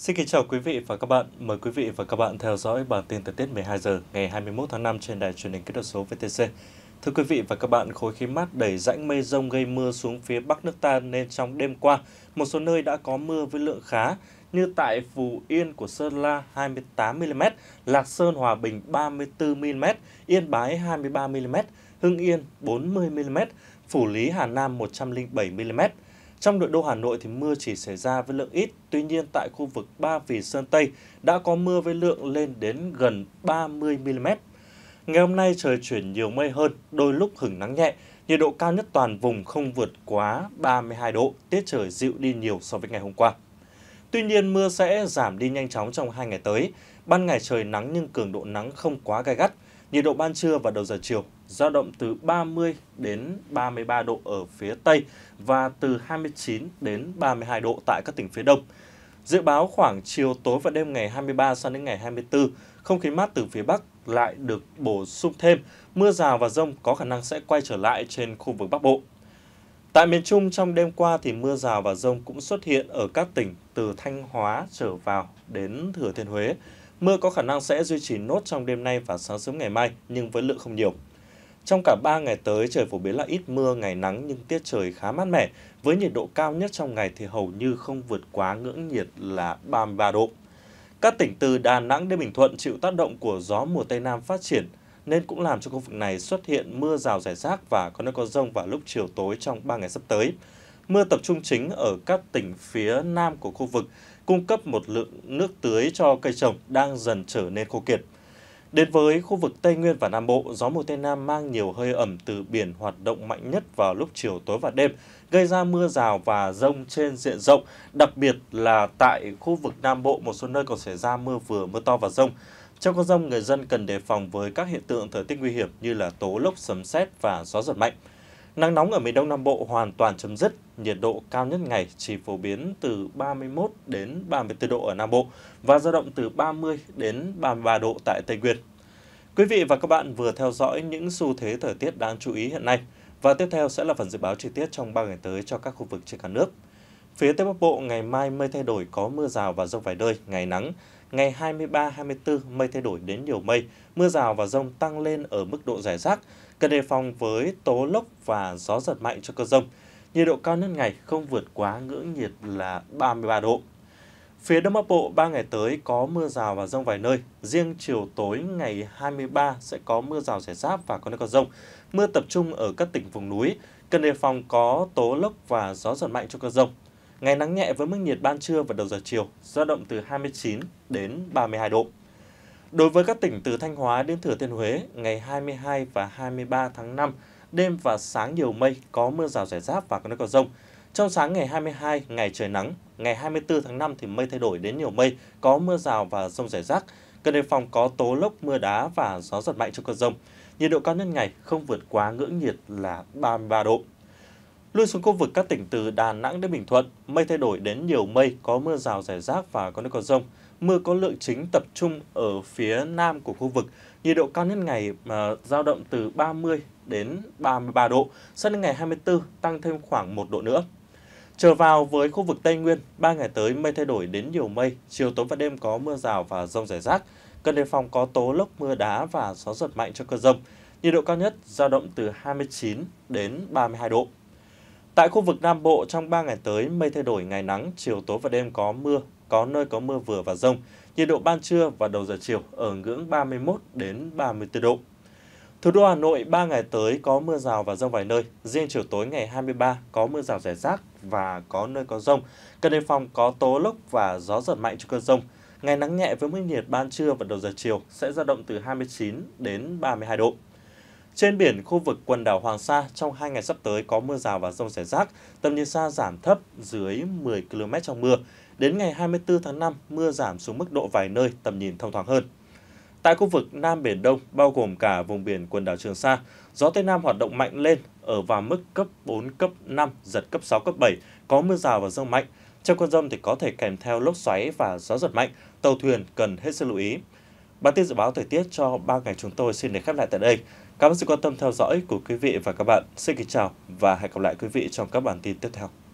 Xin kính chào quý vị và các bạn. Mời quý vị và các bạn theo dõi bản tin thời tiết 12 giờ ngày 21 tháng 5 trên đài truyền hình kỹ thuật số VTC. Thưa quý vị và các bạn, khối khí mát đẩy rãnh mây rông gây mưa xuống phía bắc nước ta nên trong đêm qua, một số nơi đã có mưa với lượng khá như tại Phù Yên của Sơn La 28mm, Lạc Sơn Hòa Bình 34mm, Yên Bái 23mm, Hưng Yên 40mm, Phủ Lý Hà Nam 107mm. Trong nội đô Hà Nội thì mưa chỉ xảy ra với lượng ít, tuy nhiên tại khu vực Ba Vì Sơn Tây đã có mưa với lượng lên đến gần 30 mm. Ngày hôm nay trời chuyển nhiều mây hơn, đôi lúc hứng nắng nhẹ, nhiệt độ cao nhất toàn vùng không vượt quá 32 độ, tiết trời dịu đi nhiều so với ngày hôm qua. Tuy nhiên mưa sẽ giảm đi nhanh chóng trong hai ngày tới, ban ngày trời nắng nhưng cường độ nắng không quá gai gắt, nhiệt độ ban trưa và đầu giờ chiều dao động từ 30 đến 33 độ ở phía Tây và từ 29 đến 32 độ tại các tỉnh phía Đông. Dự báo khoảng chiều tối và đêm ngày 23 sang đến ngày 24, không khí mát từ phía Bắc lại được bổ sung thêm, mưa rào và rông có khả năng sẽ quay trở lại trên khu vực Bắc Bộ. Tại miền Trung trong đêm qua thì mưa rào và rông cũng xuất hiện ở các tỉnh từ Thanh Hóa trở vào đến Thừa Thiên Huế. Mưa có khả năng sẽ duy trì nốt trong đêm nay và sáng sớm ngày mai nhưng với lượng không nhiều. Trong cả 3 ngày tới, trời phổ biến là ít mưa, ngày nắng nhưng tiết trời khá mát mẻ, với nhiệt độ cao nhất trong ngày thì hầu như không vượt quá ngưỡng nhiệt là 33 độ. Các tỉnh từ Đà Nẵng đến Bình Thuận chịu tác động của gió mùa Tây Nam phát triển, nên cũng làm cho khu vực này xuất hiện mưa rào rải rác và có nơi có rông vào lúc chiều tối trong 3 ngày sắp tới. Mưa tập trung chính ở các tỉnh phía nam của khu vực, cung cấp một lượng nước tưới cho cây trồng đang dần trở nên khô kiệt. Đến với khu vực Tây Nguyên và Nam Bộ, gió mùa Tây Nam mang nhiều hơi ẩm từ biển hoạt động mạnh nhất vào lúc chiều tối và đêm, gây ra mưa rào và rông trên diện rộng, đặc biệt là tại khu vực Nam Bộ một số nơi còn xảy ra mưa vừa, mưa to và rông. Trong cơn rông, người dân cần đề phòng với các hiện tượng thời tiết nguy hiểm như là tố lốc, sấm sét và gió giật mạnh. Nắng nóng ở miền Đông Nam Bộ hoàn toàn chấm dứt, nhiệt độ cao nhất ngày chỉ phổ biến từ 31 đến 34 độ ở Nam Bộ và dao động từ 30 đến 33 độ tại Tây Nguyên. Quý vị và các bạn vừa theo dõi những xu thế thời tiết đáng chú ý hiện nay và tiếp theo sẽ là phần dự báo chi tiết trong 3 ngày tới cho các khu vực trên cả nước. Phía Tây Bắc Bộ ngày mai mây thay đổi có mưa rào và rông vài nơi, ngày nắng. Ngày 23-24, mây thay đổi đến nhiều mây, mưa rào và rông tăng lên ở mức độ rải rác, cần đề phòng với tố lốc và gió giật mạnh cho cơn rông. Nhiệt độ cao nhất ngày không vượt quá ngưỡng nhiệt là 33 độ. Phía Đông Bắc Bộ 3 ngày tới có mưa rào và rông vài nơi. Riêng chiều tối ngày 23 sẽ có mưa rào rải rác và có nơi có rông. Mưa tập trung ở các tỉnh vùng núi, cần đề phòng có tố lốc và gió giật mạnh trong cơn rông. Ngày nắng nhẹ với mức nhiệt ban trưa và đầu giờ chiều, dao động từ 29 đến 32 độ. Đối với các tỉnh từ Thanh Hóa đến Thừa Thiên Huế, ngày 22 và 23 tháng 5, đêm và sáng nhiều mây, có mưa rào rải rác và có nơi có rông. Trong sáng ngày 22, ngày trời nắng, ngày 24 tháng 5 thì mây thay đổi đến nhiều mây, có mưa rào và rông rải rác. Cần đề phòng có tố lốc, mưa đá và gió giật mạnh trong cơn rông. Nhiệt độ cao nhất ngày không vượt quá ngưỡng nhiệt là 33 độ. Lui xuống khu vực các tỉnh từ Đà Nẵng đến Bình Thuận, mây thay đổi đến nhiều mây, có mưa rào rải rác và có nơi có rông. Mưa có lượng chính tập trung ở phía nam của khu vực. Nhiệt độ cao nhất ngày mà dao động từ 30 đến 33 độ, sang đến ngày 24 tăng thêm khoảng 1 độ nữa. Trở vào với khu vực Tây Nguyên, 3 ngày tới mây thay đổi đến nhiều mây, chiều tối và đêm có mưa rào và rông rải rác. Cần đề phòng có tố lốc mưa đá và gió giật mạnh cho cơn rông. Nhiệt độ cao nhất giao động từ 29 đến 32 độ. Tại khu vực Nam Bộ, trong 3 ngày tới, mây thay đổi ngày nắng, chiều tối và đêm có mưa, có nơi có mưa vừa và rông. Nhiệt độ ban trưa và đầu giờ chiều ở ngưỡng 31 đến 34 độ. Thủ đô Hà Nội 3 ngày tới có mưa rào và rông vài nơi, riêng chiều tối ngày 23 có mưa rào rải rác và có nơi có rông. Cần đề phòng có tố lốc và gió giật mạnh trong cơn rông. Ngày nắng nhẹ với mức nhiệt ban trưa và đầu giờ chiều sẽ dao động từ 29 đến 32 độ. Trên biển, khu vực quần đảo Hoàng Sa trong hai ngày sắp tới có mưa rào và rông rải rác, tầm nhìn xa giảm thấp dưới 10 km trong mưa. Đến ngày 24 tháng 5, mưa giảm xuống mức độ vài nơi, tầm nhìn thông thoáng hơn. Tại khu vực Nam Biển Đông, bao gồm cả vùng biển quần đảo Trường Sa, gió Tây Nam hoạt động mạnh lên ở vào mức cấp 4, cấp 5, giật cấp 6, cấp 7, có mưa rào và rông mạnh. Trong cơn rông thì có thể kèm theo lốc xoáy và gió giật mạnh, tàu thuyền cần hết sức lưu ý. Bản tin dự báo thời tiết cho 3 ngày chúng tôi xin được khép lại tại đây. Cảm ơn sự quan tâm theo dõi của quý vị và các bạn. Xin kính chào và hẹn gặp lại quý vị trong các bản tin tiếp theo.